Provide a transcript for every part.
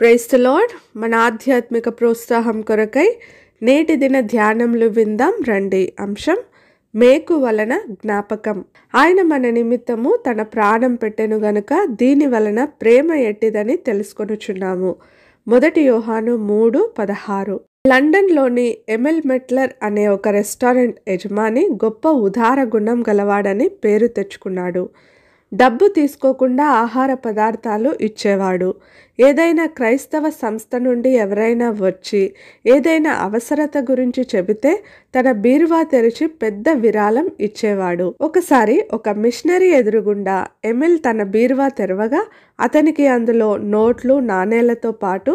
praise the Lord మన ఆధ్యాత్మిక ప్రోత్సాహం కొరకై నేటి దిన ధ్యానంలో విందాం రండి అంశం మేకు వలన జ్ఞాపకం ఆయన మన నిమిత్తము తన ప్రాణం పెట్టెను గనుక దీని వలన ప్రేమ ఎట్టిదని తెలుసుకొనుచున్నాము మొదటి యోహాను మూడు పదహారు లండన్లోని ఎమెల్ మెట్లర్ అనే ఒక రెస్టారెంట్ యజమాని గొప్ప ఉదార గుణం గలవాడని పేరు తెచ్చుకున్నాడు డబ్బు తీసుకోకుండా ఆహార పదార్థాలు ఇచ్చేవాడు ఏదైనా క్రైస్తవ సంస్థ నుండి ఎవరైనా వచ్చి ఏదైనా అవసరత గురించి చెబితే తన బీరువా తెరిచి పెద్ద విరాళం ఇచ్చేవాడు ఒకసారి ఒక మిషనరీ ఎదురుగుండా ఎమిల్ తన బీరువా తెరవగా అతనికి అందులో నోట్లు నాణేలతో పాటు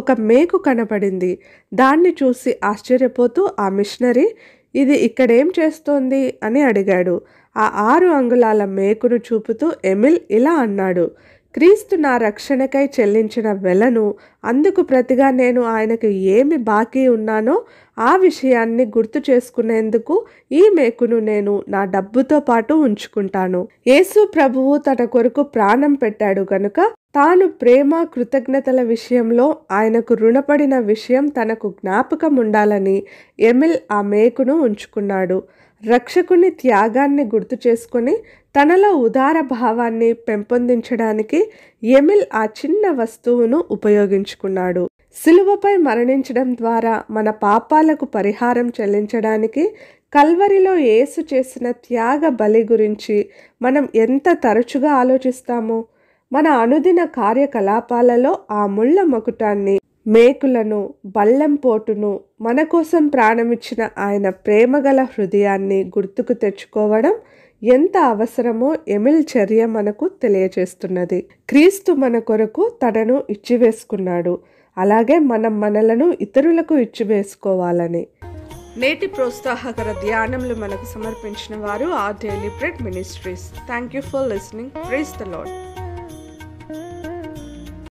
ఒక మేకు కనపడింది దాన్ని చూసి ఆశ్చర్యపోతూ ఆ మిషనరీ ఇది ఇక్కడేం చేస్తోంది అని అడిగాడు ఆ ఆరు అంగుళాల మేకును చూపుతూ ఎమిల్ ఇలా అన్నాడు క్రీస్తు నా రక్షణకై చెల్లించిన వెలను అందుకు ప్రతిగా నేను ఆయనకు ఏమి బాకీ ఉన్నానో ఆ విషయాన్ని గుర్తు చేసుకునేందుకు ఈ మేకును నేను నా డబ్బుతో పాటు ఉంచుకుంటాను యేసు ప్రభువు తన కొరకు ప్రాణం పెట్టాడు కనుక తాను ప్రేమ కృతజ్ఞతల విషయంలో ఆయనకు రుణపడిన విషయం తనకు జ్ఞాపకం ఉండాలని ఎమిల్ ఆ మేకును ఉంచుకున్నాడు రక్షకుని త్యాగాన్ని గుర్తు చేసుకుని తనలో ఉదార భావాన్ని పెంపొందించడానికి ఎమిల్ ఆ చిన్న వస్తువును ఉపయోగించుకున్నాడు సిలువపై మరణించడం ద్వారా మన పాపాలకు పరిహారం చెల్లించడానికి కల్వరిలో ఏసు చేసిన త్యాగ బలి గురించి మనం ఎంత తరచుగా ఆలోచిస్తామో మన అనుదిన కార్యకలాపాలలో ఆ ముళ్ళ మకుటాన్ని మేకులను బల్లెం పోటును మన కోసం ప్రాణమిచ్చిన ఆయన ప్రేమగల హృదయాన్ని గుర్తుకు తెచ్చుకోవడం ఎంత అవసరమో ఎమిల్ చర్య మనకు తెలియజేస్తున్నది క్రీస్తు మన కొరకు తనను ఇచ్చివేసుకున్నాడు అలాగే మనం మనలను ఇతరులకు ఇచ్చివేసుకోవాలని నేటి ప్రోత్సాహకర ధ్యానంలో మనకు సమర్పించిన వారు ఆ daily bread ministries thank you for listening praise the lord